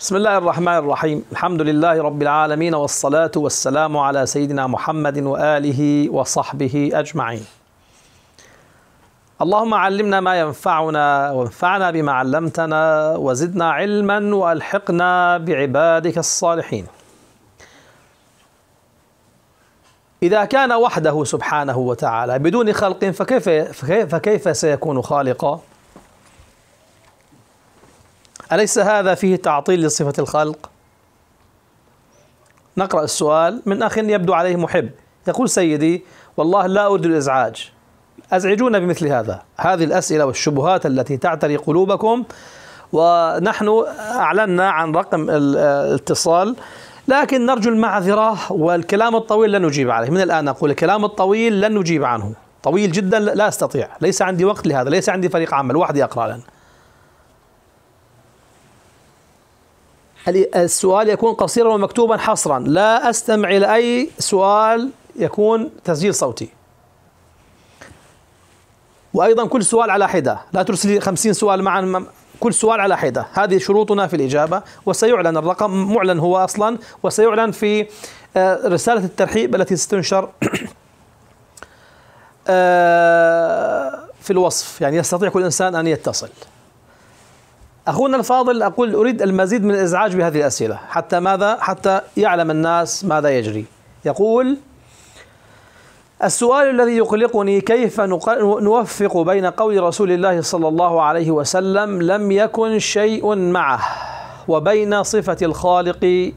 بسم الله الرحمن الرحيم الحمد لله رب العالمين والصلاة والسلام على سيدنا محمد وآله وصحبه أجمعين اللهم علمنا ما ينفعنا وانفعنا بما علمتنا وزدنا علما والحقنا بعبادك الصالحين إذا كان وحده سبحانه وتعالى بدون خلق فكيف, فكيف سيكون خالقا أليس هذا فيه تعطيل لصفة الخلق؟ نقرأ السؤال من أخ يبدو عليه محب يقول سيدي والله لا أريد الإزعاج أزعجونا بمثل هذا هذه الأسئلة والشبهات التي تعتري قلوبكم ونحن أعلنا عن رقم الاتصال لكن نرجو المعذرة والكلام الطويل لن نجيب عليه من الآن أقول الكلام الطويل لن نجيب عنه طويل جدا لا أستطيع ليس عندي وقت لهذا ليس عندي فريق عمل وحدي أقرأ لنا السؤال يكون قصيرا ومكتوبا حصرا لا أستمع إلى أي سؤال يكون تسجيل صوتي وأيضا كل سؤال على حدة لا ترسلي خمسين سؤال معا كل سؤال على حدة هذه شروطنا في الإجابة وسيعلن الرقم معلن هو أصلا وسيعلن في آه، رسالة الترحيب التي ستنشر آه، في الوصف يعني يستطيع كل إنسان أن يتصل أخونا الفاضل أقول أريد المزيد من الإزعاج بهذه الأسئلة حتى ماذا؟ حتى يعلم الناس ماذا يجري يقول السؤال الذي يقلقني كيف نوفق بين قول رسول الله صلى الله عليه وسلم لم يكن شيء معه وبين صفة الخالق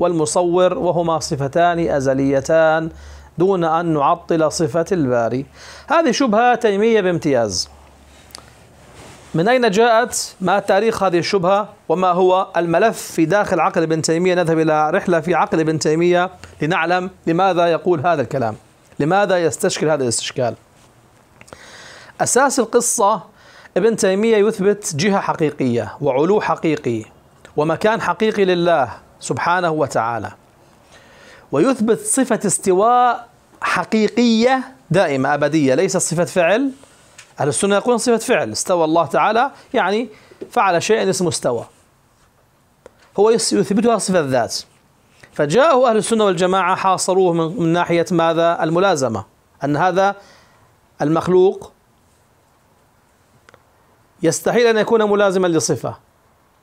والمصور وهما صفتان أزليتان دون أن نعطل صفة الباري هذه شبهة تيمية بامتياز من أين جاءت؟ ما تاريخ هذه الشبهة؟ وما هو الملف في داخل عقل ابن تيمية؟ نذهب إلى رحلة في عقل ابن تيمية لنعلم لماذا يقول هذا الكلام لماذا يستشكل هذا الاستشكال أساس القصة ابن تيمية يثبت جهة حقيقية وعلو حقيقي ومكان حقيقي لله سبحانه وتعالى ويثبت صفة استواء حقيقية دائمة أبدية ليست صفة فعل أهل السنة يقولون صفة فعل استوى الله تعالى يعني فعل شيئا اسمه استوى هو يثبتها صفة الذات فجاءه أهل السنة والجماعة حاصروه من ناحية ماذا الملازمة أن هذا المخلوق يستحيل أن يكون ملازما لصفة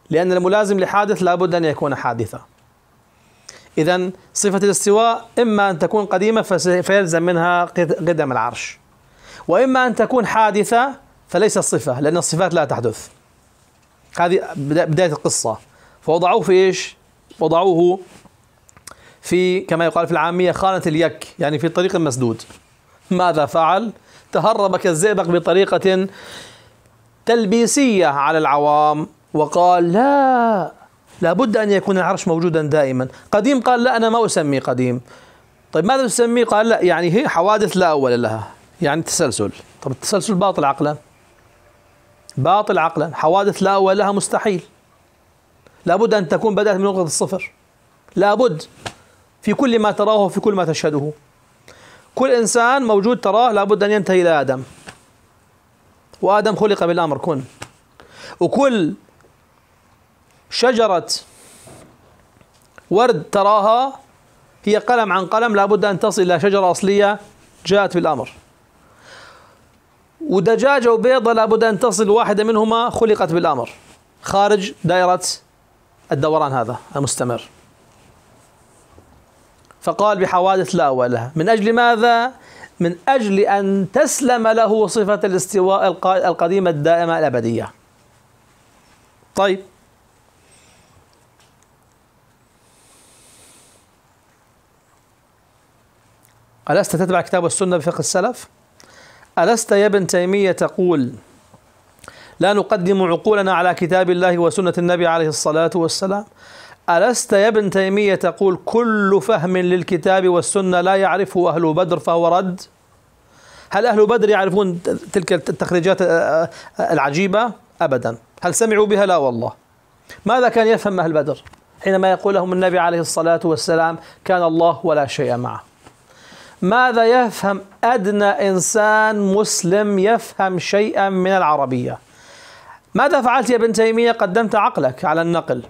لأن الملازم لحادث لابد أن يكون حادثا إذا صفة الاستواء إما أن تكون قديمة فيلزم منها قدم العرش وإما أن تكون حادثة فليست صفة لأن الصفات لا تحدث هذه بداية القصة فوضعوه في إيش وضعوه في كما يقال في العامية خانة اليك يعني في طريق مسدود ماذا فعل تهرب كالزئبق بطريقة تلبيسية على العوام وقال لا لابد أن يكون العرش موجودا دائما قديم قال لا أنا ما أسمي قديم طيب ماذا تسميه قال لا يعني هي حوادث لا أول لها يعني تسلسل طب التسلسل باطل عقلا باطل عقلا حوادث لا أول لها مستحيل لابد أن تكون بدأت من نقطة الصفر لابد في كل ما تراه وفي كل ما تشهده كل إنسان موجود تراه لابد أن ينتهي إلى آدم وآدم خلق بالأمر كن وكل شجرة ورد تراها هي قلم عن قلم لابد أن تصل إلى شجرة أصلية جاءت بالأمر ودجاجة وبيضة لابد أن تصل واحدة منهما خلقت بالأمر خارج دائرة الدوران هذا المستمر فقال بحوادث لا أول لها من أجل ماذا؟ من أجل أن تسلم له صفة الاستواء القديمة الدائمة الأبدية طيب ألست تتبع كتاب السنة بفقه السلف؟ ألست يا ابن تيمية تقول لا نقدم عقولنا على كتاب الله وسنة النبي عليه الصلاة والسلام ألست يا ابن تيمية تقول كل فهم للكتاب والسنة لا يعرفه أهل بدر فهو رد هل أهل بدر يعرفون تلك التخريجات العجيبة أبدا هل سمعوا بها لا والله ماذا كان يفهم أهل بدر حينما يقول لهم النبي عليه الصلاة والسلام كان الله ولا شيء معه ماذا يفهم أدنى إنسان مسلم يفهم شيئا من العربية ماذا فعلت يا ابن تيمية قدمت عقلك على النقل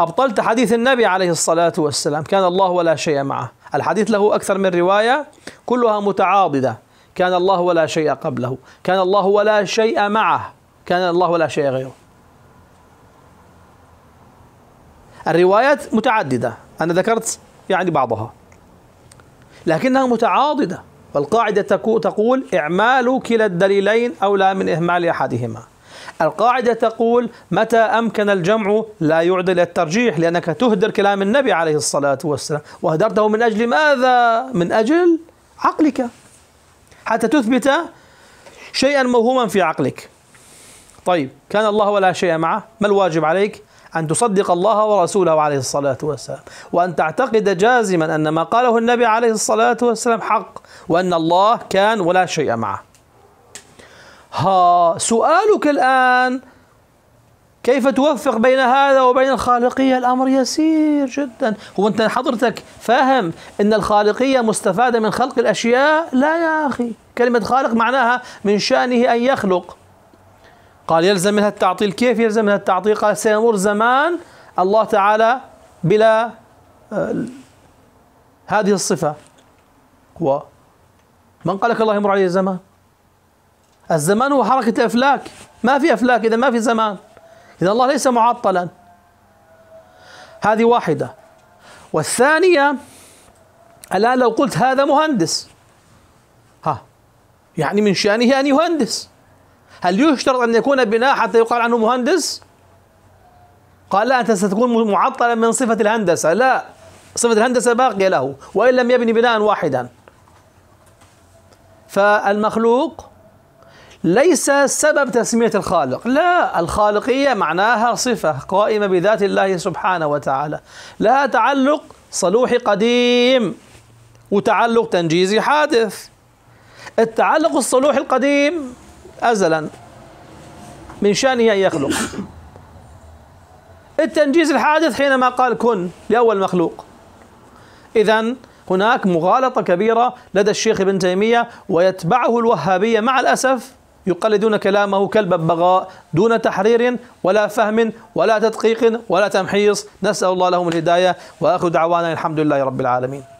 أبطلت حديث النبي عليه الصلاة والسلام كان الله ولا شيء معه الحديث له أكثر من رواية كلها متعاضدة كان الله ولا شيء قبله كان الله ولا شيء معه كان الله ولا شيء غيره الروايات متعددة أنا ذكرت يعني بعضها لكنها متعاضدة والقاعدة تقول إعمال كلا الدليلين أولى من إهمال أحدهما القاعدة تقول متى أمكن الجمع لا يعدل الترجيح لأنك تهدر كلام النبي عليه الصلاة والسلام وهدرته من أجل ماذا؟ من أجل عقلك حتى تثبت شيئا موهوما في عقلك طيب كان الله ولا شيء معه ما الواجب عليك؟ أن تصدق الله ورسوله عليه الصلاة والسلام وأن تعتقد جازما أن ما قاله النبي عليه الصلاة والسلام حق وأن الله كان ولا شيء معه ها سؤالك الآن كيف توفق بين هذا وبين الخالقية الأمر يسير جدا هو أنت حضرتك فاهم أن الخالقية مستفادة من خلق الأشياء لا يا أخي كلمة خالق معناها من شأنه أن يخلق قال يلزم منها التعطيل كيف يلزم منها التعطيل قال سيمر زمان الله تعالى بلا آه، هذه الصفة و من قال لك الله يمر عليه الزمان الزمان هو حركة أفلاك ما في أفلاك إذا ما في زمان إذا الله ليس معطلا هذه واحدة والثانية الآن لو قلت هذا مهندس ها يعني من شأنه أن يهندس هل يشترط أن يكون بناء حتى يقال عنه مهندس؟ قال لا أنت ستكون معطلا من صفة الهندسة لا صفة الهندسة باقية له وإن لم يبني بناء واحدا فالمخلوق ليس سبب تسمية الخالق لا الخالقية معناها صفة قائمة بذات الله سبحانه وتعالى لها تعلق صلوحي قديم وتعلق تنجيزي حادث التعلق الصلوحي القديم أزلا من شأنه أن يخلق التنجيز الحادث حينما قال كن لأول مخلوق إذا هناك مغالطة كبيرة لدى الشيخ ابن تيمية ويتبعه الوهابية مع الأسف يقلدون كلامه كالببغاء دون تحرير ولا فهم ولا تدقيق ولا تمحيص نسأل الله لهم الهداية وآخر دعوانا الحمد لله رب العالمين